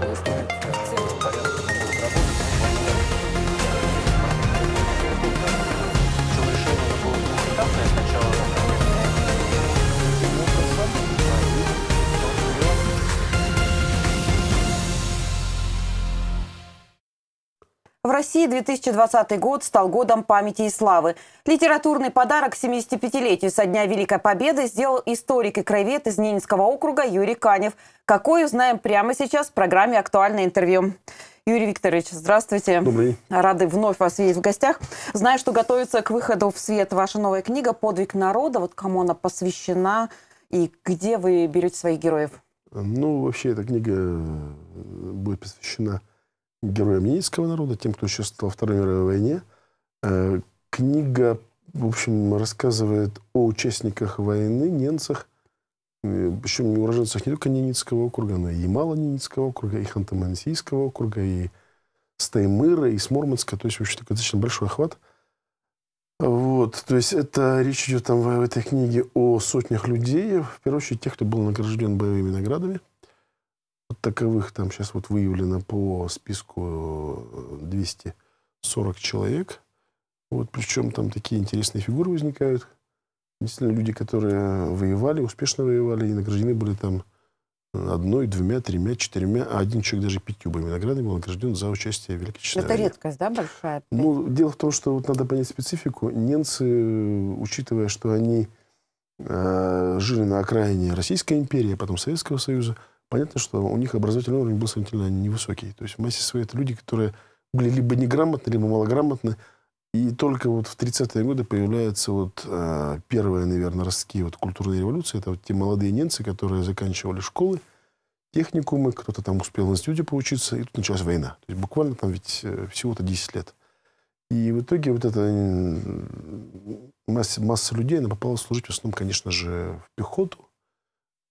busca o. В России 2020 год стал годом памяти и славы. Литературный подарок 75-летию со дня Великой Победы сделал историк и краевед из Ненецкого округа Юрий Канев. Какой узнаем прямо сейчас в программе «Актуальное интервью». Юрий Викторович, здравствуйте. Добрый Рады вновь вас видеть в гостях. Знаю, что готовится к выходу в свет ваша новая книга «Подвиг народа». Вот кому она посвящена и где вы берете своих героев? Ну, вообще эта книга э, будет посвящена героям ненецкого народа, тем, кто участвовал во Второй мировой войне. Э, книга, в общем, рассказывает о участниках войны, ненцах, э, причем уроженцах не только ненецкого округа, но и мало ненецкого округа, и Ханты-Мансийского округа, и Стаймыра, и Смурманска. То есть, в общем, такой достаточно большой охват. Вот, то есть это речь идет там в, в этой книге о сотнях людей, в первую очередь тех, кто был награжден боевыми наградами. Вот таковых там сейчас вот выявлено по списку 240 э, человек. Вот причем там такие интересные фигуры возникают. Действительно, люди, которые воевали, успешно воевали и награждены были там э, одной, двумя, тремя, четырьмя, а один человек даже пятью боевыми наградами был награжден за участие в Великой Чечне. Это редкость, да, большая? Ну, дело в том, что вот надо понять специфику. Немцы, учитывая, что они э, жили на окраине Российской империи, а потом Советского Союза, Понятно, что у них образовательный уровень был сравнительно невысокий. То есть в массе своей это люди, которые были либо неграмотны, либо малограмотны. И только вот в 30-е годы появляются вот э, первые, наверное, ростки вот культурной революции. Это вот те молодые немцы, которые заканчивали школы, техникумы, кто-то там успел в институте поучиться, и тут началась война. То есть буквально там ведь э, всего-то 10 лет. И в итоге вот эта масса, масса людей, она попала служить в основном, конечно же, в пехоту.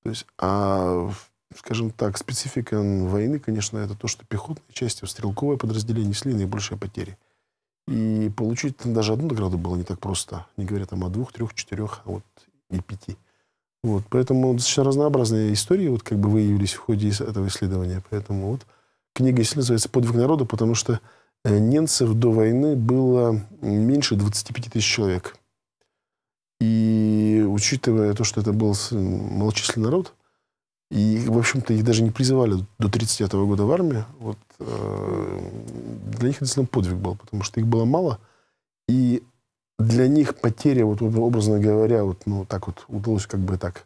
То есть, а в скажем так, специфика войны, конечно, это то, что пехотные части в стрелковое подразделение несли наибольшие потери. И получить там даже одну награду было не так просто, не говоря там о двух, трех, четырех, а вот и пяти. Вот, поэтому достаточно разнообразные истории вот как бы выявились в ходе этого исследования. Поэтому вот книга называется «Подвиг народа», потому что э, немцев до войны было меньше 25 тысяч человек. И учитывая то, что это был малочисленный народ – и, в общем-то, их даже не призывали до 35 -го года в армию. Вот, э, для них это действительно подвиг был, потому что их было мало. И для них потеря, вот, образно говоря, вот, ну, так вот удалось как бы так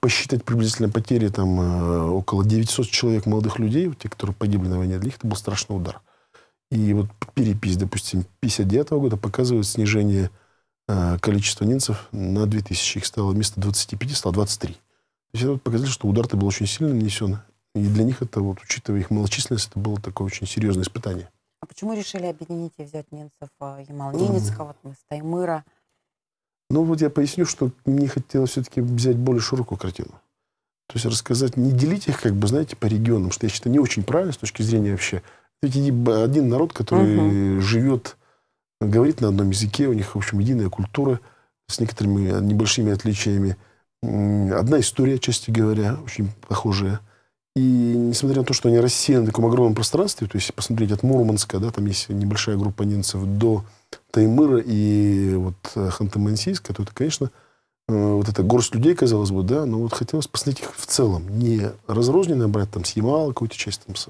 посчитать приблизительно потери там э, около 900 человек молодых людей, вот те, которые погибли на войне, для них это был страшный удар. И вот перепись, допустим, 59 -го года показывает снижение э, количества немцев на 2000. Их стало вместо 25, стало 23. Все показали, что удар-то был очень сильно нанесен. И для них это, вот, учитывая их малочисленность, это было такое очень серьезное испытание. А почему решили объединить и взять немцев а, Ямал Ненецкого, mm. Таймыра? Ну вот я поясню, что мне хотелось все-таки взять более широкую картину. То есть рассказать, не делить их, как бы, знаете, по регионам, что я считаю не очень правильно с точки зрения вообще. Ведь один народ, который угу. Uh живет, говорит на одном языке, у них, в общем, единая культура с некоторыми небольшими отличиями – Одна история, честно говоря, очень похожая. И несмотря на то, что они рассеяны на таком огромном пространстве, то есть посмотреть от Мурманска, да, там есть небольшая группа немцев, до Таймыра и вот э, Ханты-Мансийска, то это, конечно, э, вот эта горсть людей, казалось бы, да, но вот хотелось посмотреть их в целом. Не разрозненно брать там с Ямала какую-то часть там, с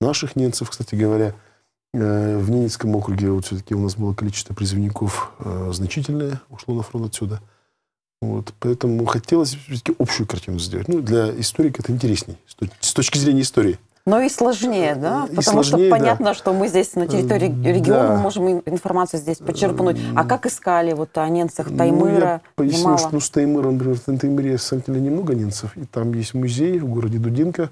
наших немцев, кстати говоря, э, в Ненецком округе вот все-таки у нас было количество призывников значительное, ушло на фронт отсюда – вот, поэтому хотелось все-таки общую картину сделать. Ну, для историка это интересней с точки зрения истории. Но и сложнее, да? Э, и Потому сложнее, что понятно, да. что мы здесь на территории э, региона да. можем информацию здесь подчерпнуть. А как искали вот о ненцах ну, Таймыра? Ну, я поясню, немало. что ну, с Таймыра, например, в Таймыре, в самом деле, немного ненцев. И там есть музей в городе Дудинка.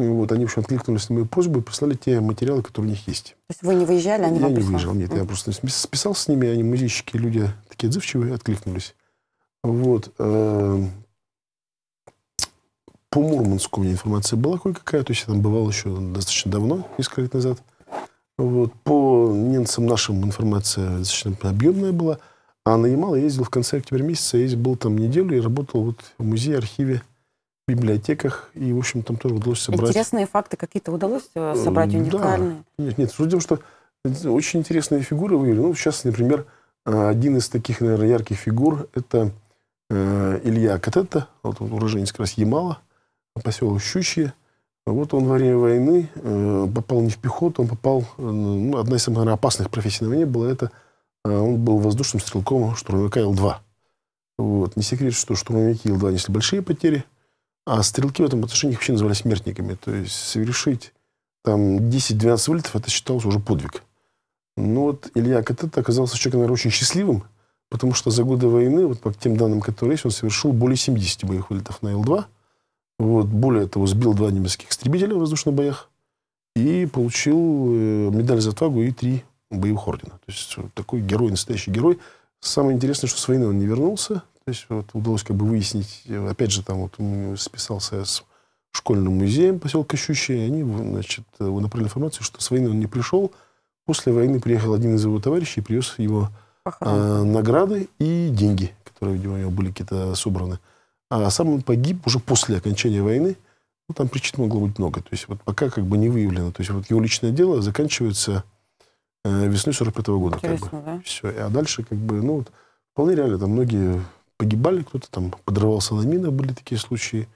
Вот, они вообще откликнулись на мою просьбу и прислали те материалы, которые у них есть. То есть вы не выезжали, они я вам Я не выезжал, нет. Mm. Я просто списался с ними, они музейщики, люди такие отзывчивые, откликнулись. Вот. Эм, по Мурманску у меня информация была кое-какая, то есть я там бывал еще достаточно давно, несколько лет назад. Вот. По немцам нашим информация достаточно объемная была. А на Ямал я ездил в конце октября месяца, я ездил, был там неделю и работал вот в музее, архиве, библиотеках. И, в общем, там тоже удалось собрать... Интересные факты какие-то удалось э, собрать э, уникальные? Да. Нет, нет, судя по что очень интересные фигуры выявили. Ну, сейчас, например, э, один из таких, наверное, ярких фигур – это Э, Илья Катетта, вот он уроженец как раз Ямала, поселок Щучье. Вот он во время войны э, попал не в пехоту, он попал... Э, ну, одна из самых наверное, опасных профессий на войне была это... Он был воздушным стрелком штурмовика Ил-2. Вот. Не секрет, что штурмовики Ил-2 несли большие потери, а стрелки в этом отношении вообще называли смертниками. То есть совершить там 10-12 вылетов, это считалось уже подвиг. Но ну вот Илья Катетта оказался человеком, наверное, очень счастливым, Потому что за годы войны, вот по тем данным, которые есть, он совершил более 70 боевых вылетов на Л-2. Вот, более того, сбил два немецких истребителя в воздушных боях и получил э, медаль за отвагу и три боевых ордена. То есть такой герой, настоящий герой. Самое интересное, что с войны он не вернулся. То есть вот, удалось как бы выяснить, э, опять же, там вот списался с школьным музеем поселка Щущи, и они, значит, э, направили информацию, что с войны он не пришел. После войны приехал один из его товарищей и привез его э, награды и деньги, которые, видимо, у него были какие-то собраны. А сам он погиб уже после окончания войны. Ну, там причин могло быть много. То есть вот пока как бы не выявлено. То есть вот его личное дело заканчивается э, весной 45 -го года. Интересно, как бы. да? Все. А дальше как бы, ну, вот, вполне реально. Там многие погибали, кто-то там подрывался на минах, были такие случаи.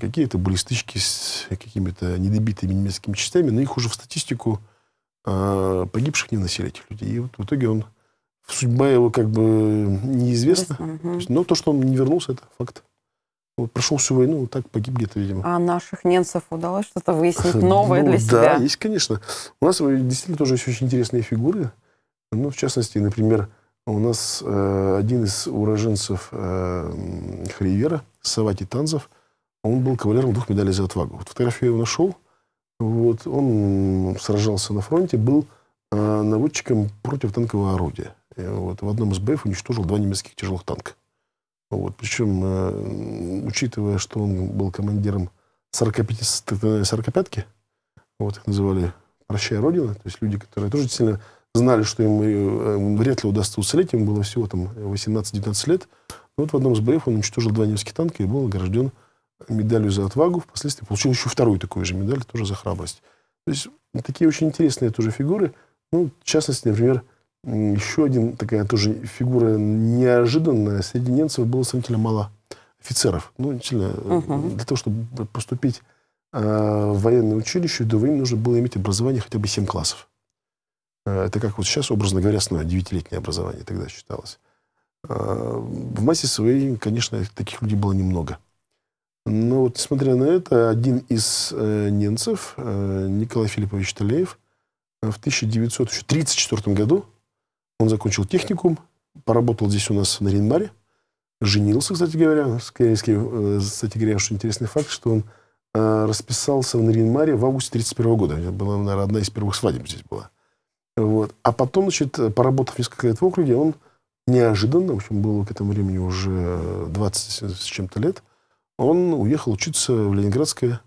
Какие-то были стычки с какими-то недобитыми немецкими частями, но их уже в статистику э, погибших не вносили, этих людей. И вот в итоге он Судьба его как бы неизвестна. Угу. Но то, что он не вернулся, это факт. Вот прошел всю войну, вот так погиб где-то, видимо. А наших немцев удалось что-то выяснить ну новое ну, для себя? Да, есть, конечно. У нас э, действительно тоже есть очень интересные фигуры. Ну, в частности, например, у нас э, один из уроженцев э, Хривера, Сава Титанзов, он был кавалером двух медалей за отвагу. Вот фотографию я его нашел. Вот, он сражался на фронте, был Э, наводчиком противотанкового орудия. И вот, в одном из боев уничтожил два немецких тяжелых танка. Вот, причем, э, учитывая, что он был командиром 45-ки, э, вот их называли «Прощай, Родина», то есть люди, которые тоже сильно знали, что им э, вряд ли удастся уцелеть, Ему было всего там 18-19 лет. вот в одном из боев он уничтожил два немецких танка и был награжден медалью за отвагу. Впоследствии получил еще вторую такую же медаль, тоже за храбрость. То есть такие очень интересные тоже фигуры – ну, в частности, например, еще один такая тоже фигура неожиданная. Среди немцев было сравнительно мало офицеров. Ну, сильно, угу. для того, чтобы поступить э, в военное училище, до войны нужно было иметь образование хотя бы 7 классов. Э, это как вот сейчас, образно говоря, основное 9 образование тогда считалось. Э, в массе своей, конечно, таких людей было немного. Но вот, несмотря на это, один из э, немцев, Николай Филиппович Талеев, в 1934 году он закончил техникум, поработал здесь у нас на Ринмаре, женился, кстати говоря. Э, кстати говоря, очень интересный факт, что он э, расписался в Наринмаре в августе 1931 года. Это была, наверное, одна из первых свадеб здесь была. Вот. А потом, значит, поработав несколько лет в округе, он неожиданно, в общем, было к этому времени уже 20 с чем-то лет, он уехал учиться в Ленинградское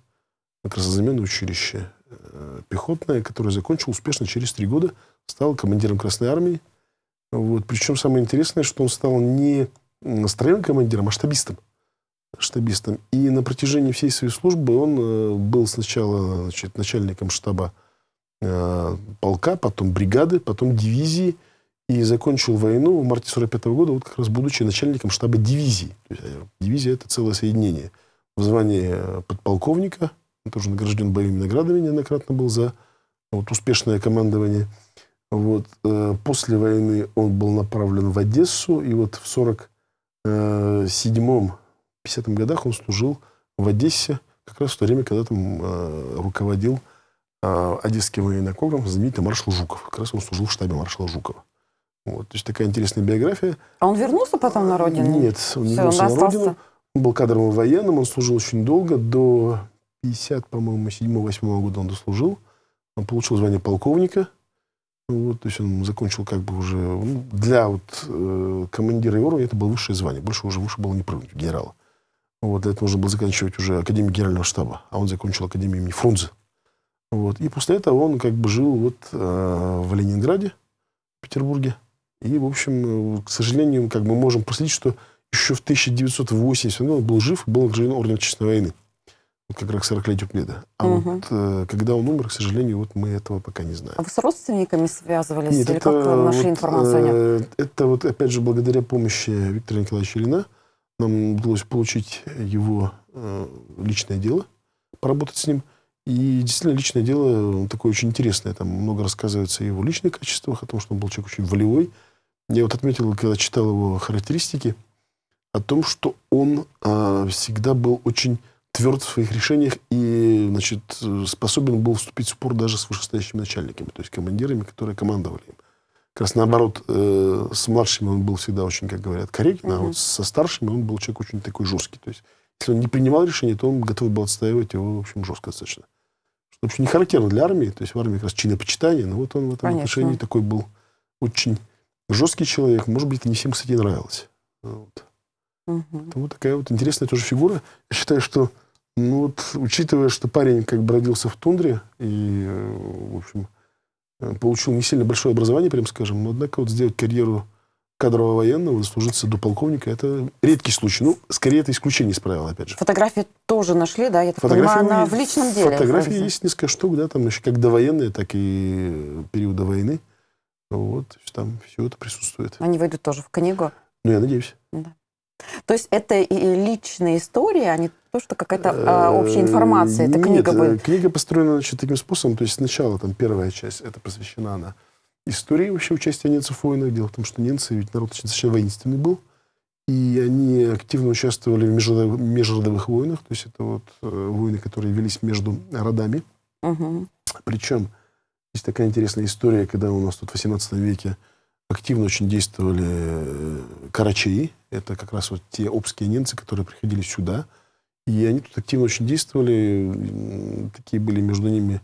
краснозаменное училище Э, пехотная, которая закончила успешно через три года, стал командиром Красной Армии. Вот. Причем самое интересное, что он стал не строевым командиром, а штабистом. штабистом. И на протяжении всей своей службы он э, был сначала значит, начальником штаба э, полка, потом бригады, потом дивизии. И закончил войну в марте 45 -го года, вот как раз будучи начальником штаба дивизии. То есть, дивизия – это целое соединение. В звании подполковника – тоже награжден боевыми наградами неоднократно был за вот, успешное командование. Вот. Э, после войны он был направлен в Одессу, и вот в 47-50 э, годах он служил в Одессе, как раз в то время, когда там э, руководил Одесским военным округом знаменитый маршал Жуков. Как раз он служил в штабе маршала Жукова. Вот, то есть такая интересная биография. А он вернулся потом на родину? Нет, он Все, вернулся он на родину. Он был кадровым военным, он служил очень долго, до 50, по-моему, 7-8 года он дослужил. Он получил звание полковника. Вот, то есть он закончил как бы уже... Ну, для вот, э, командира его это было высшее звание. Больше уже выше было не прыгнуть, генерала. Вот, для этого нужно было заканчивать уже Академию Генерального штаба. А он закончил Академию имени Фрунзе. Вот, и после этого он как бы жил вот, э, в Ленинграде, в Петербурге. И, в общем, э, к сожалению, как мы можем проследить, что еще в 1980 году ну, он был жив, был награжден орденом Честной войны как раз 40-летию деда. А угу. вот э, когда он умер, к сожалению, вот мы этого пока не знаем. А вы с родственниками связывались? Нет, или это, как нашли вот, информацию? Э, это вот, опять же, благодаря помощи Виктора Николаевича Ильина нам удалось получить его э, личное дело, поработать с ним. И действительно, личное дело такое очень интересное. Там много рассказывается о его личных качествах, о том, что он был человек очень волевой. Я вот отметил, когда читал его характеристики, о том, что он э, всегда был очень тверд в своих решениях и значит, способен был вступить в спор даже с вышестоящими начальниками, то есть командирами, которые командовали им. Как раз наоборот, э, с младшими он был всегда очень, как говорят, корректен, угу. а вот со старшими он был человек очень такой жесткий. То есть, если он не принимал решение, то он готов был отстаивать его, в общем, жестко достаточно. Что, в общем, не характерно для армии, то есть в армии как раз чинопочитание, но вот он в этом Конечно. отношении такой был очень жесткий человек. Может быть, это не всем, кстати, нравилось. Вот. Угу. Поэтому такая вот интересная тоже фигура. Я считаю, что ну вот, учитывая, что парень как бы родился в тундре и, э, в общем, э, получил не сильно большое образование, прям скажем, но ну, однако вот сделать карьеру кадрового военного, служиться до полковника, это редкий случай. Ну, скорее, это исключение из правил, опять же. Фотографии тоже нашли, да? Я так понимаю, она в личном деле. Фотографии есть несколько штук, да, там еще как довоенные, так и периода войны. Вот, там все это присутствует. Они выйдут тоже в книгу? Ну, я надеюсь. Да. То есть это и личные истории, они а то, что какая-то а, э, общая информация, эта книга будет? Э, книга построена значит, таким способом, то есть сначала там первая часть, это посвящена она истории вообще участия немцев в войнах. Дело в том, что немцы, ведь народ очень достаточно воинственный был, и они активно участвовали в межродовых войнах, то есть это вот э, войны, которые велись между родами. Угу. Причем есть такая интересная история, когда у нас тут в 18 веке активно очень действовали карачаи. Это как раз вот те обские немцы, которые приходили сюда, и они тут активно очень действовали. Такие были между ними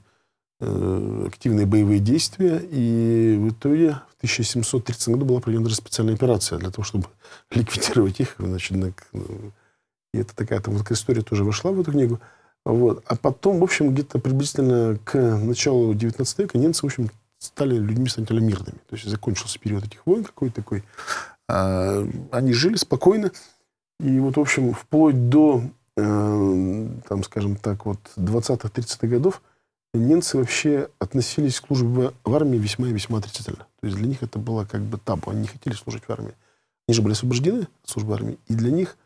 э, активные боевые действия. И в итоге в 1730 году была проведена даже специальная операция для того, чтобы ликвидировать их. Значит, ну, и это такая там вот история тоже вошла в эту книгу. Вот. А потом, в общем, где-то приблизительно к началу 19 века немцы, в общем, стали людьми, стали мирными. То есть закончился период этих войн какой-то такой. А, они жили спокойно. И вот, в общем, вплоть до Эм, там, скажем так, вот 20-30-х годов немцы вообще относились к службе в армии весьма и весьма отрицательно. То есть для них это было как бы табу. Они не хотели служить в армии. Они же были освобождены от службы армии. И для них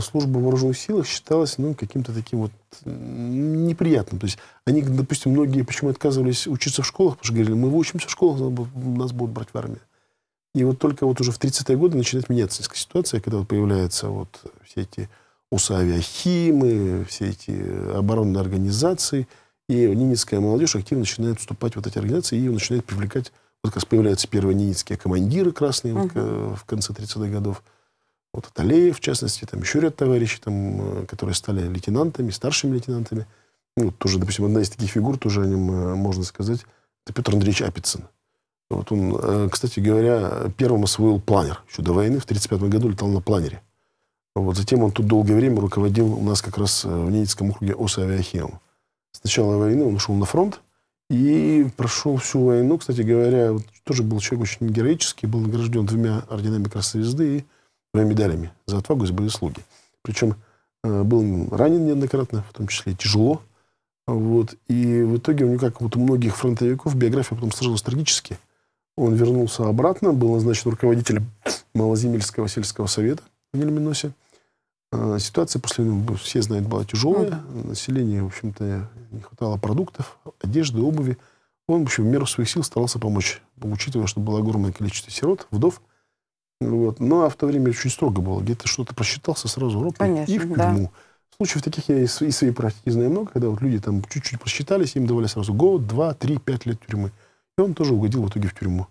служба в вооруженных силах считалась ну, каким-то таким вот неприятным. То есть они, допустим, многие почему отказывались учиться в школах, потому что говорили, мы учимся в школах, нас будут брать в армию. И вот только вот уже в 30-е годы начинает меняться несколько ситуация, когда вот появляются вот все эти Усавиахимы, все эти оборонные организации. И ненецкая молодежь активно начинает вступать в вот эти организации, и ее начинает привлекать. Вот как появляются первые ненецкие командиры красные Uh-huh. вот, э, в конце 30-х годов. Вот Аталеев, в частности, там еще ряд товарищей, там, э, которые стали лейтенантами, старшими лейтенантами. Ну, тоже, допустим, одна из таких фигур, тоже о нем э, можно сказать, это Петр Андреевич Апицын. Вот он, кстати говоря, первым освоил планер. Еще до войны, в 1935 году летал на планере. Вот. Затем он тут долгое время руководил у нас как раз э, в Ненецком округе ОСА «Авиахим». С начала войны он ушел на фронт и прошел всю войну. Кстати говоря, вот тоже был человек очень героический, был награжден двумя орденами Красной Звезды и двумя медалями за отвагу и заслуги. Причем э, был ранен неоднократно, в том числе тяжело. Вот. И в итоге у него, как вот у многих фронтовиков, биография потом сложилась трагически. Он вернулся обратно, был назначен руководителем Малоземельского сельского совета в Нельминосе. Э, ситуация после войны, ну, все знают, была тяжелая. Ну э, население, в общем-то, не хватало продуктов, одежды, обуви. Он, в общем, в меру своих сил старался помочь, учитывая, что было огромное количество сирот, вдов. Ну вот. но а в то время очень строго было. Где-то что-то просчитался сразу роп Конечно, и в тюрьму. Да. Случаев таких я из, из своей практики знаю много, когда вот люди там чуть-чуть просчитались, им давали сразу год, два, три, пять лет тюрьмы. И он тоже угодил в итоге в тюрьму.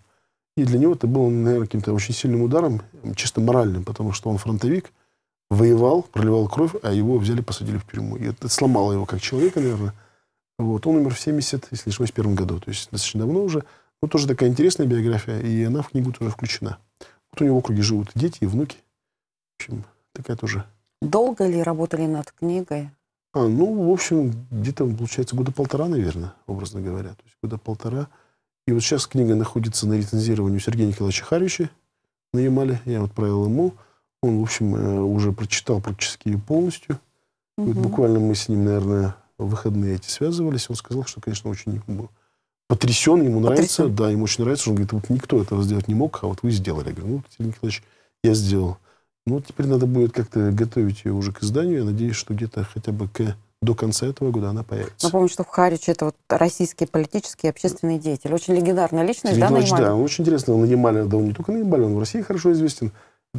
И для него это было, наверное, каким-то очень сильным ударом, чисто моральным, потому что он фронтовик – воевал, проливал кровь, а его взяли, посадили в тюрьму. И это сломало его как человека, наверное. Вот. Он умер в 70, если не ошибаюсь, в первом году. То есть достаточно давно уже. Но тоже такая интересная биография, и она в книгу тоже включена. Вот у него в округе живут дети и внуки. В общем, такая тоже. Долго ли работали над книгой? А, ну, в общем, где-то, получается, года полтора, наверное, образно говоря. То есть года полтора. И вот сейчас книга находится на рецензировании у Сергея Николаевича Харича на Ямале. Я отправил ему. Он, в общем, э, уже прочитал практически полностью. Угу. Вот буквально мы с ним, наверное, в выходные эти связывались. Он сказал, что, конечно, очень потрясен, ему нравится. Потрясен. Да, ему очень нравится. Он говорит, вот никто этого сделать не мог, а вот вы сделали. Я говорю, ну, Сергей Николаевич, я сделал. Ну, теперь надо будет как-то готовить ее уже к изданию. Я надеюсь, что где-то хотя бы к до конца этого года она появится. Напомню, что в Харич это вот российский политический и общественный деятель. Очень легендарная личность, Сергей да, Наималь? Да, он очень интересный. Он на да, он не только на Ямале, он в России хорошо известен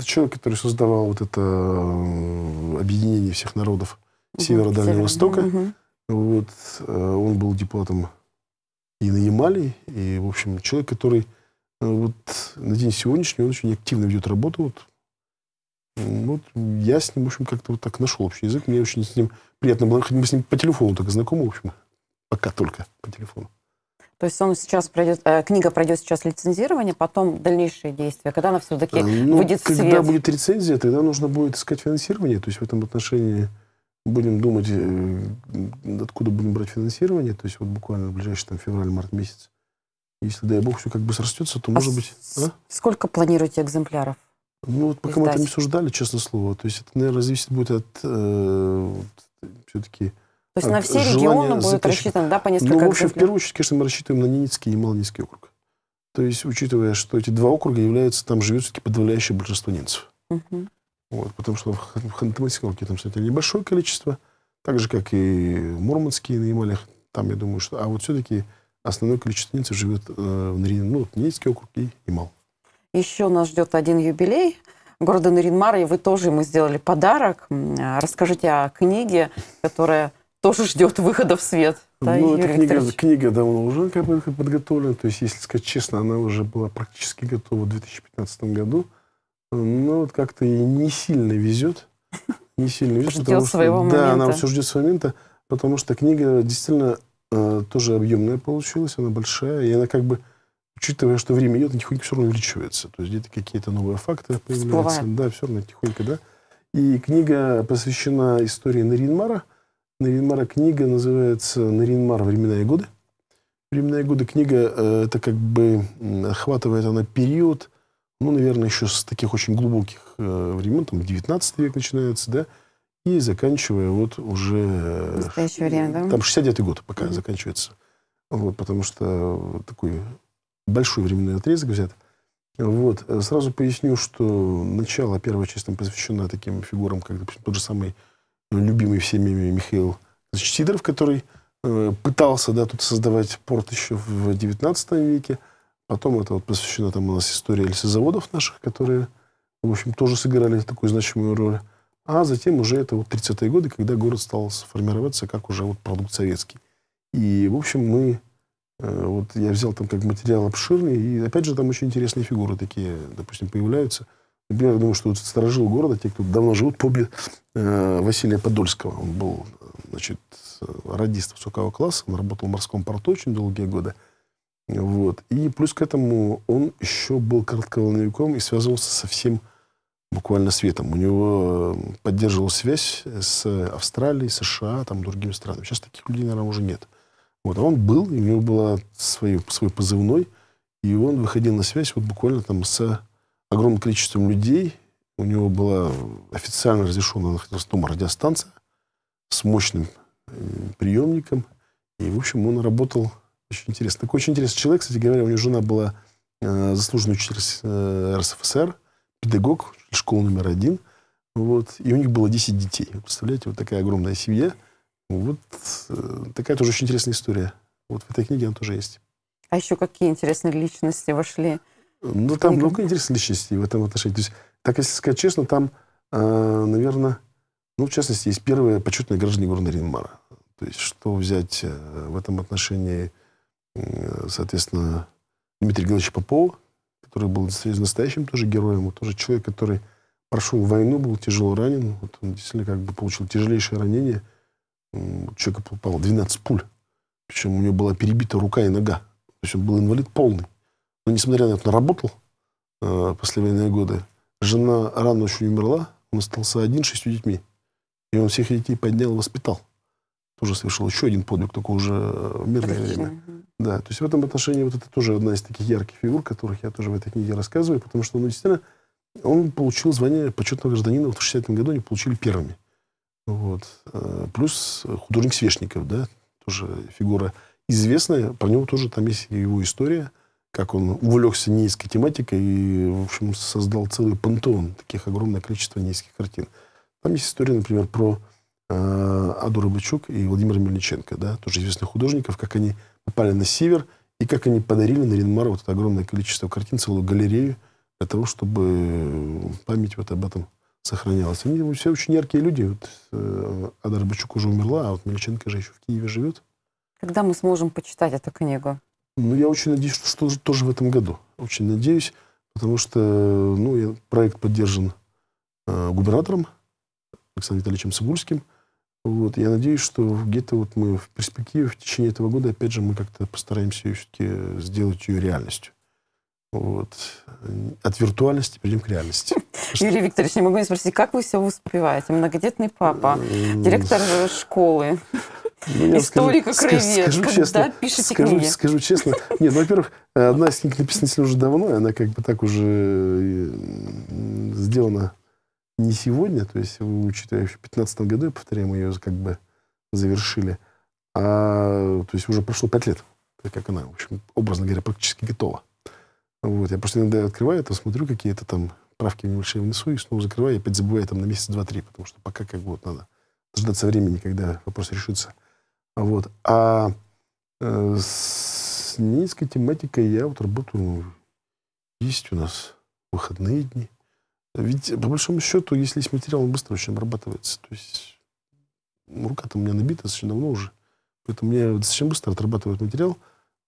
человек, который создавал вот это э, объединение всех народов Севера Дальнего Востока. Вот, э, он был дипломатом и на Ямале, и, в общем, человек, который э, вот на день сегодняшний, он очень активно ведет работу. Вот, вот я с ним, в общем, как-то вот так нашел общий язык. Мне очень с ним приятно было. Мы с ним по телефону только знакомы, в общем. Пока только по телефону. То есть он сейчас пройдет, э, книга пройдет сейчас лицензирование, потом дальнейшие действия. Когда она все-таки э, ну, выйдет в свет? Когда будет рецензия, тогда нужно будет искать финансирование. То есть в этом отношении будем думать, э, откуда будем брать финансирование. То есть вот буквально в ближайший там февраль-март месяц. Если, дай бог, все как бы срастется, то, а может быть... А? Сколько планируете экземпляров? Ну вот пока издать? мы это не обсуждали, честное слово. То есть это, наверное, зависит будет от э, все-таки то есть на э, все регионы будет затащить. рассчитано да, по ну, несколько Ну, в общем, в первую очередь, конечно, мы рассчитываем на Ненецкий и Малонецкий округ. То есть, учитывая, что эти два округа являются, там живет все-таки подавляющее большинство немцев. Угу. Вот, потому что в Хантамансийском округе там, кстати, небольшое количество, так же, как и Мурманские на Ямалях, там, я думаю, что... А вот все-таки основное количество немцев живет э, в Нарине, ну, Ненецкий округ и Ямал. Еще нас ждет один юбилей города Наринмар, и вы тоже ему сделали подарок. А, расскажите о книге, которая тоже ждет выхода в свет. Да, ну, эта книга, книга давно уже как бы подготовлена. То есть, если сказать честно, она уже была практически готова в 2015 году. Но вот как-то ей не сильно везет. Не сильно везет. Ждет своего что, момента. Да, она все ждет своего момента, потому что книга действительно э, тоже объемная получилась, она большая, и она как бы, учитывая, что время идет, тихонько все равно увеличивается. То есть где-то какие-то новые факты появляются. Всплывает. Да, все равно тихонько, да. И книга посвящена истории Наринмара – Наринмара книга называется «Наринмар. Времена и годы». Временные годы» книга, э, это как бы охватывает она период, ну, наверное, еще с таких очень глубоких э, времен, там, 19 век начинается, да, и заканчивая вот уже... Э, настоящее время, да? Там 69-й год пока mm-hmm. заканчивается. Вот, потому что такой большой временной отрезок взят. Вот. Сразу поясню, что начало первой части там посвящено таким фигурам, как, допустим, тот же самый любимый всеми Михаил Сидоров, который э, пытался да, тут создавать порт еще в XIX веке. Потом это вот посвящено там у нас история лесозаводов наших, которые, в общем, тоже сыграли такую значимую роль. А затем уже это вот 30-е годы, когда город стал сформироваться как уже вот продукт советский. И, в общем, мы... Э, вот я взял там как материал обширный, и опять же там очень интересные фигуры такие, допустим, появляются – я думаю, что вот сторожилы города, те, кто давно живут, помнят э, Василия Подольского. Он был, значит, радист высокого класса, он работал в морском порту очень долгие годы. Вот. И плюс к этому он еще был коротковолновиком и связывался со всем буквально светом. У него э, поддерживал связь с Австралией, США, там, другими странами. Сейчас таких людей, наверное, уже нет. Вот. А он был, и у него была свой, свой позывной, и он выходил на связь вот буквально там с огромным количеством людей. У него была официально разрешенная на Хаттерстом радиостанция с мощным приемником. И, в общем, он работал очень интересно. Такой очень интересный человек, кстати говоря, у него жена была э, заслуженный учитель э, РСФСР, педагог, школа номер один. Вот. И у них было 10 детей. Представляете, вот такая огромная семья. Вот э, такая тоже очень интересная история. Вот в этой книге она тоже есть. А еще какие интересные личности вошли ну, там много интересных личностей в этом отношении. То есть, так, если сказать честно, там, э, наверное, ну, в частности, есть первые почетные граждане города Ринмара. То есть, что взять э, в этом отношении, соответственно, Дмитрий Георгиевич Попов, который был настоящим тоже героем, вот тоже человек, который прошел войну, был тяжело ранен, вот он действительно как бы получил тяжелейшее ранение. Человек попал 12 пуль, причем у него была перебита рука и нога. То есть он был инвалид полный. Но, ну, несмотря на это, он работал э, послевоенные годы. Жена рано очень умерла, он остался один с шестью детьми. И он всех детей поднял и воспитал. Тоже совершил еще один подвиг, только уже э, в мирное Отлично. время. Да, то есть в этом отношении вот это тоже одна из таких ярких фигур, которых я тоже в этой книге рассказываю, потому что, ну, действительно, он получил звание почетного гражданина вот в 60-м году, они получили первыми. Вот. Э, плюс художник Свешников, да, тоже фигура известная, про него тоже там есть его история – как он увлекся нейской тематикой и, в общем, создал целый пантеон таких огромное количество нейских картин. Там есть история, например, про э, Аду Рыбачук и Владимира Мельниченко, да, тоже известных художников, как они попали на север и как они подарили на Ренмару вот это огромное количество картин, целую галерею для того, чтобы э, память вот об этом сохранялась. Они все очень яркие люди. Вот, э, Ада Рыбачук уже умерла, а вот Мельниченко же еще в Киеве живет. Когда мы сможем почитать эту книгу? Ну, я очень надеюсь, что, что тоже в этом году. Очень надеюсь, потому что ну, я, проект поддержан э, губернатором Александром Витальевичем Цибульским. Вот, я надеюсь, что где-то вот мы в перспективе, в течение этого года, опять же, мы как-то постараемся все-таки сделать ее реальностью. Вот. От виртуальности перейдем к реальности. Юрий Викторович, не могу не спросить, как вы все успеваете? Многодетный папа, э, директор ну, школы. ну, историка скажу, скажу когда честно, пишете скажу, книги? Скажу честно, нет, ну, во-первых, одна из книг написана уже давно, и она как бы так уже э, сделана не сегодня, то есть, учитывая, еще в 2015 году, я повторяю, мы ее как бы завершили, а, то есть уже прошло пять лет, как она, в общем, образно говоря, практически готова. Вот, я просто иногда открываю, там смотрю какие-то там правки небольшие внесу и снова закрываю, и опять забываю там на месяц, два, три, потому что пока как бы вот надо дождаться времени, когда вопрос решится. Вот. А э, с низкой тематикой я вот работаю. Ну, есть у нас выходные дни. Ведь, по большому счету, если есть материал, он быстро очень обрабатывается. То есть ну, рука-то у меня набита достаточно давно уже. Поэтому я достаточно быстро отрабатываю материал.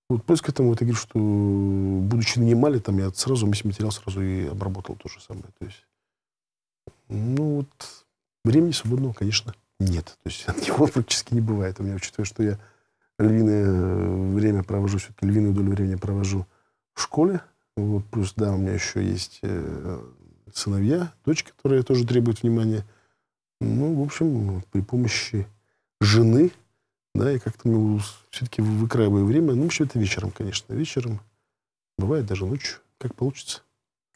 Вот плюс к этому, вот, я говорю, что будучи нанимали, там я сразу весь материал сразу и обработал то же самое. То есть, ну вот, времени свободного, конечно, нет. То есть от него практически не бывает. А у меня, учитывая, что я львиное э, время провожу, все-таки львиную долю времени провожу в школе. Вот, плюс, да, у меня еще есть э, сыновья, дочь, которая тоже требует внимания. Ну, в общем, при помощи жены, да, и как-то ну, все-таки выкраиваю время. Ну, в общем, это вечером, конечно, вечером. Бывает даже ночью, как получится.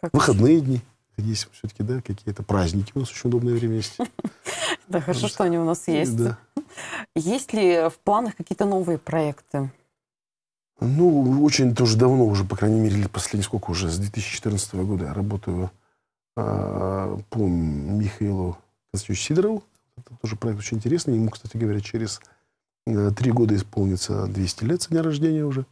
Как Выходные дни. Есть все-таки, да, какие-то праздники у нас очень удобное время есть. Да, хорошо, что они у нас есть. Да. Есть ли в планах какие-то новые проекты? Ну, очень тоже давно уже, по крайней мере, последние сколько уже, с 2014 года я работаю а, по Михаилу Константиновичу Сидорову. Это тоже проект очень интересный. Ему, кстати говоря, через э, три года исполнится 200 лет со дня рождения уже.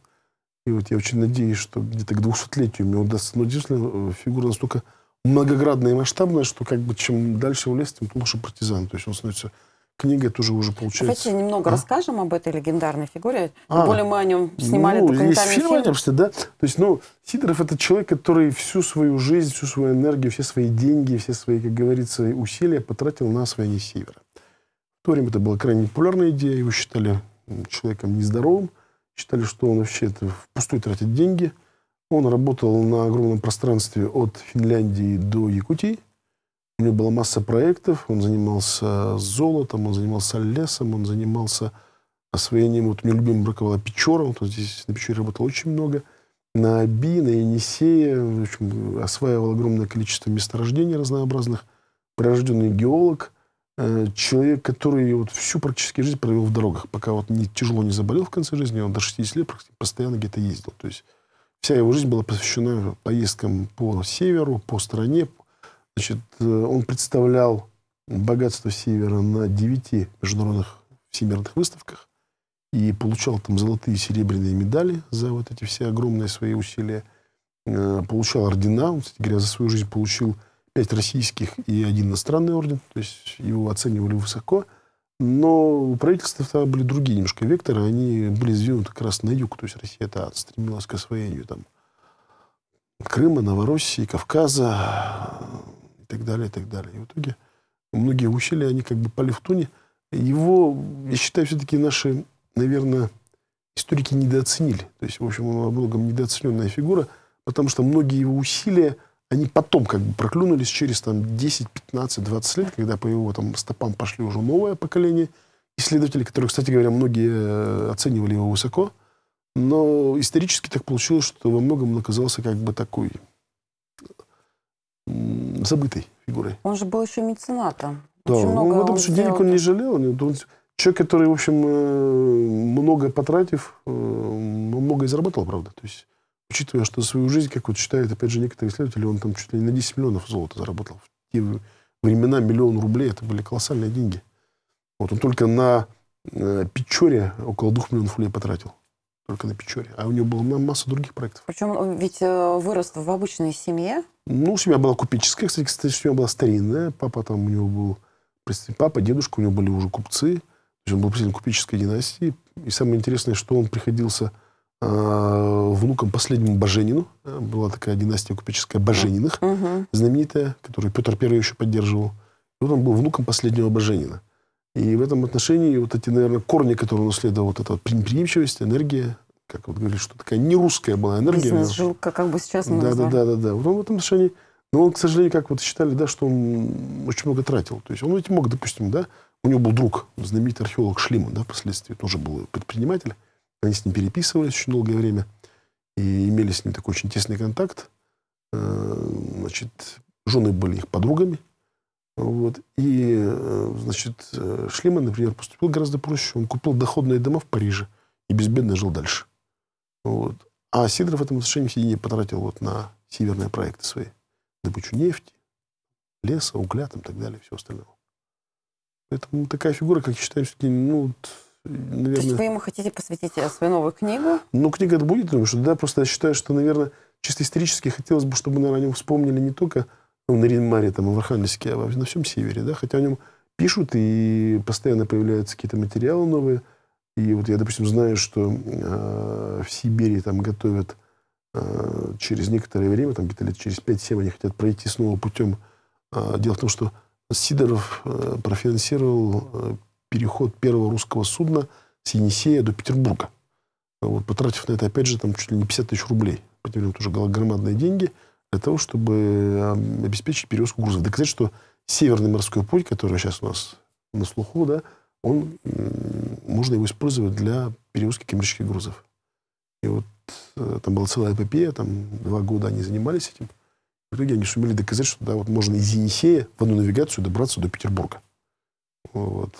И вот я очень надеюсь, что где-то к 200-летию мне удастся. Но ну, действительно, э, фигура настолько многоградная и масштабная, что как бы чем дальше его лезть, тем лучше партизан. То есть он становится... книгой тоже уже получается... Давайте немного а? расскажем об этой легендарной фигуре. А, более мы о нем ну, снимали ну, есть фильм, фильм. о нем, да? То есть, ну, Сидоров это человек, который всю свою жизнь, всю свою энергию, все свои деньги, все свои, как говорится, усилия потратил на освоение Севера. В то время это была крайне популярная идея. Его считали человеком нездоровым. Считали, что он вообще это впустую тратит деньги. Он работал на огромном пространстве от Финляндии до Якутии. У него была масса проектов. Он занимался золотом, он занимался лесом, он занимался освоением... Вот у меня любимым браковала Печора. Он здесь на Печоре работал очень много. На Аби, на Енисея. В общем, осваивал огромное количество месторождений разнообразных. Прирожденный геолог. Э, человек, который вот всю практически жизнь провел в дорогах. Пока вот не, тяжело не заболел в конце жизни, он до 60 лет постоянно где-то ездил. То есть Вся его жизнь была посвящена поездкам по северу, по стране. Значит, э, он представлял богатство севера на девяти международных всемирных выставках и получал там золотые и серебряные медали за вот эти все огромные свои усилия. Э, получал ордена, он, кстати говоря, за свою жизнь получил пять российских и один иностранный орден, то есть его оценивали высоко – но у правительства тогда были другие немножко векторы, они были сдвинуты как раз на юг, то есть Россия -то стремилась к освоению там Крыма, Новороссии, Кавказа и так далее, и так далее. И в итоге многие усилия они как бы пали в туне. Его, я считаю, все-таки наши, наверное, историки недооценили. То есть, в общем, он во многом недооцененная фигура, потому что многие его усилия – они потом как бы проклюнулись через там 10, 15, 20 лет, когда по его там стопам пошли уже новое поколение исследователей, которые, кстати говоря, многие э, оценивали его высоко. Но исторически так получилось, что во многом он оказался как бы такой забытой фигурой. Он же был еще меценатом. Да, Очень ну, много ну, потому что денег он не жалел. Он, человек, который, в общем, э, много потратив, э, много и заработал, правда. То есть Учитывая, что свою жизнь, как вот считают, опять же, некоторые исследователи, он там чуть ли не на 10 миллионов золота заработал. В те времена миллион рублей – это были колоссальные деньги. Вот он только на э, Печоре около 2 миллионов рублей потратил. Только на Печоре. А у него была масса других проектов. Причем он э, ведь э, вырос в обычной семье. Ну, семья была купеческая, кстати, кстати, семья была старинная. Папа там у него был... Папа, дедушка, у него были уже купцы. То есть он был представитель купеческой династии. И самое интересное, что он приходился а, внуком последнему Баженину. А, была такая династия купеческая Бажениных, угу. знаменитая, которую Петр I еще поддерживал. И вот он был внуком последнего Баженина. И в этом отношении вот эти, наверное, корни, которые он унаследовал, вот эта вот предприимчивость, энергия, как вот говорили, что такая нерусская была энергия. Бизнес-жилка, как бы сейчас мы да, Да, да, да, да. Вот он в этом отношении... Но он, к сожалению, как вот считали, да, что он очень много тратил. То есть он ведь мог, допустим, да, у него был друг, знаменитый археолог Шлиман, да, впоследствии тоже был предприниматель. Они с ним переписывались очень долгое время и имели с ним такой очень тесный контакт. Э, значит, жены были их подругами. Вот. И, э, значит, э, Шлиман, например, поступил гораздо проще. Он купил доходные дома в Париже и безбедно жил дальше. Вот. А Сидоров в этом отношении все потратил вот на северные проекты свои. Добычу нефти, леса, угля там, и так далее, все остальное Поэтому такая фигура, как я считаю, все-таки ну, наверное... То есть вы ему хотите посвятить э, свою новую книгу? Ну, книга это будет, потому что, да, просто я считаю, что, наверное, чисто исторически хотелось бы, чтобы, наверное, о нем вспомнили не только ну, на Ринмаре, там, в Архангельске, а на всем севере, да, хотя о нем пишут, и постоянно появляются какие-то материалы новые. И вот я, допустим, знаю, что э, в Сибири там готовят э, через некоторое время, там где-то лет через 5-7 они хотят пройти снова путем. Э, а, дело в том, что Сидоров э, профинансировал э, переход первого русского судна с Енисея до Петербурга. Вот, потратив на это, опять же, там чуть ли не 50 тысяч рублей. Потеряли вот уже громадные деньги для того, чтобы обеспечить перевозку грузов. Доказать, что Северный морской путь, который сейчас у нас на слуху, да, он, можно его использовать для перевозки коммерческих грузов. И вот э, там была целая эпопея, там два года они занимались этим. В итоге они сумели доказать, что да, вот можно из Енисея в одну навигацию добраться до Петербурга. Вот.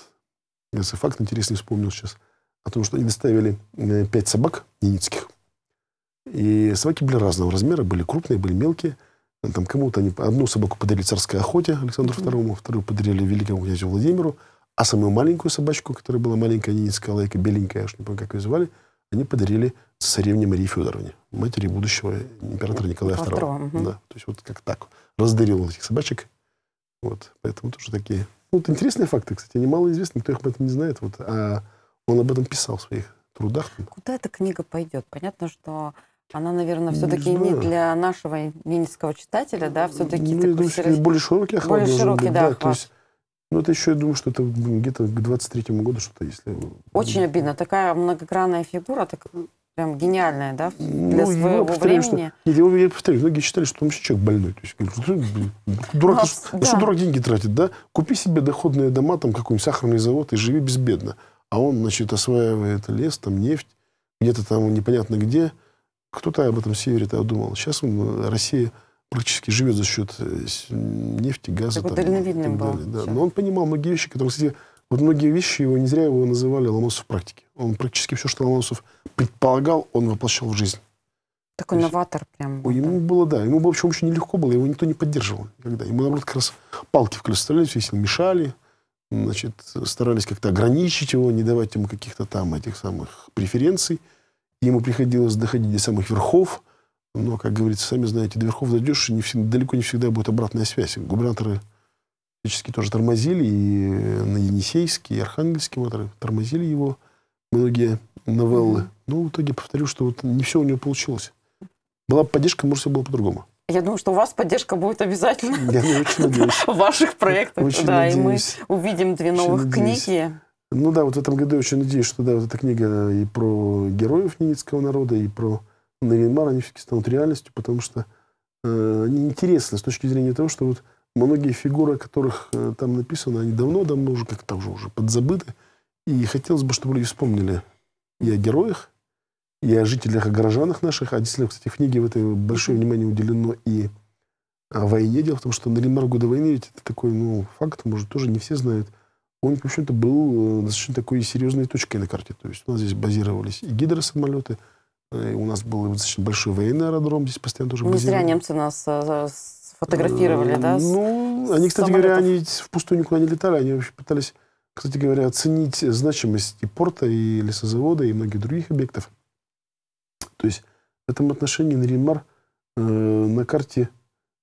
Если факт интересный вспомнил сейчас. О том, что они доставили э, пять собак ненецких, И собаки были разного размера, были крупные, были мелкие. Э, там кому-то они одну собаку подарили царской охоте Александру II, вторую подарили великому князю Владимиру, а самую маленькую собачку, которая была маленькая ненецкая лайка, беленькая, я уж не помню, как ее звали, они подарили цесаревне Марии Федоровне, матери будущего императора Николая II. II. Да, то есть вот как так. Раздарил этих собачек. Вот, поэтому тоже такие вот интересные факты, кстати, они малоизвестны, кто их об этом не знает. Вот, а он об этом писал в своих трудах. Куда эта книга пойдет? Понятно, что она, наверное, все-таки не, не для нашего венецкого читателя, да, все-таки... Ну, думаю, сериал... более широкий охват более широкий, быть, да, охват. то есть, ну, это еще, я думаю, что это где-то к 23-му году что-то, если... Очень обидно. Такая многогранная фигура, так Прям гениальная, да, ну, для ну, своего времени. Что, нет, я, я повторяю, многие считали, что он вообще человек больной. То есть, «Ну, дурак, Но, ну, ты, да. на что дурак деньги тратит, да? Купи себе доходные дома, там какой-нибудь сахарный завод и живи безбедно. А он, значит, осваивает лес, там нефть, где-то там непонятно где. Кто-то об этом севере-то думал. Сейчас он, Россия практически живет за счет э, нефти, газа. Так там, вот дальновидным был. Да. Но он понимал многие вещи, которые, кстати, вот многие вещи его, не зря его называли Ломоносов в практике. Он практически все, что Ломоносов предполагал, он воплощал в жизнь. Такой есть, новатор прям. Был, ему да. было, да. Ему, в общем, очень нелегко было, его никто не поддерживал никогда. Ему, наоборот, как раз палки в колесо стреляли, все с ним мешали, значит, старались как-то ограничить его, не давать ему каких-то там этих самых преференций. Ему приходилось доходить до самых верхов, но, как говорится, сами знаете, до верхов дойдешь, не всегда, далеко не всегда будет обратная связь. Губернаторы практически тоже тормозили, и на Енисейске, и Архангельске вот, тормозили его многие новеллы. Но ну, в итоге повторю, что вот не все у него получилось. Была поддержка, может, все было по-другому. Я думаю, что у вас поддержка будет обязательно. Я очень надеюсь. В ваших проектах. да, и мы увидим две новых книги. Ну да, вот в этом году я очень надеюсь, что да, вот эта книга и про героев ненецкого народа, и про Наринмар, они все-таки станут реальностью, потому что э, они интересны с точки зрения того, что вот Многие фигуры, о которых э, там написано, они давно-давно уже как-то уже, уже подзабыты. И хотелось бы, чтобы люди вспомнили и о героях, и о жителях, и о горожанах наших. А действительно, кстати, в книге в этой большое внимание уделено и о а, войне. Дело в том, что Наримар года войны, ведь это такой ну, факт, может, тоже не все знают. Он, в общем-то, был э, достаточно такой серьезной точкой на карте. То есть у нас здесь базировались и гидросамолеты, э, и у нас был достаточно большой военный аэродром, здесь постоянно тоже базировались. Не зря немцы нас фотографировали, да? Ну, они, кстати говоря, они в пустую никуда не летали, они вообще пытались, кстати говоря, оценить значимость и порта, и лесозавода, и многих других объектов. То есть в этом отношении Наримар э, на карте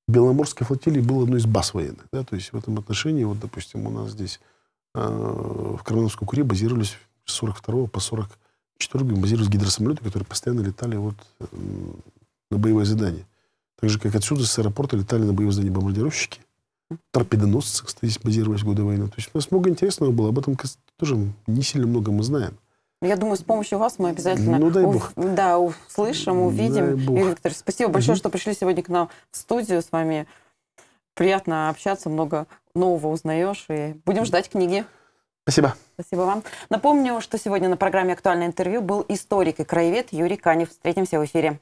Беломорской флотилии был одной из баз военных. Да? То есть в этом отношении, вот, допустим, у нас здесь э, в Кармановском Куре базировались с 42 по 44 базировались гидросамолеты, которые постоянно летали вот, э, на боевое задание. Так же, как отсюда с аэропорта летали на боевые здания бомбардировщики, торпедоносцы, кстати, базировались в годы войны. То есть у нас много интересного было, об этом тоже не сильно много мы знаем. Я думаю, с помощью вас мы обязательно ну, дай бог. У, да, услышим, увидим. Дай бог. Юрий Викторович, спасибо большое, угу. что пришли сегодня к нам в студию с вами. Приятно общаться, много нового узнаешь. И будем ждать книги. Спасибо. Спасибо вам. Напомню, что сегодня на программе «Актуальное интервью» был историк и краевед Юрий Канев. Встретимся в эфире.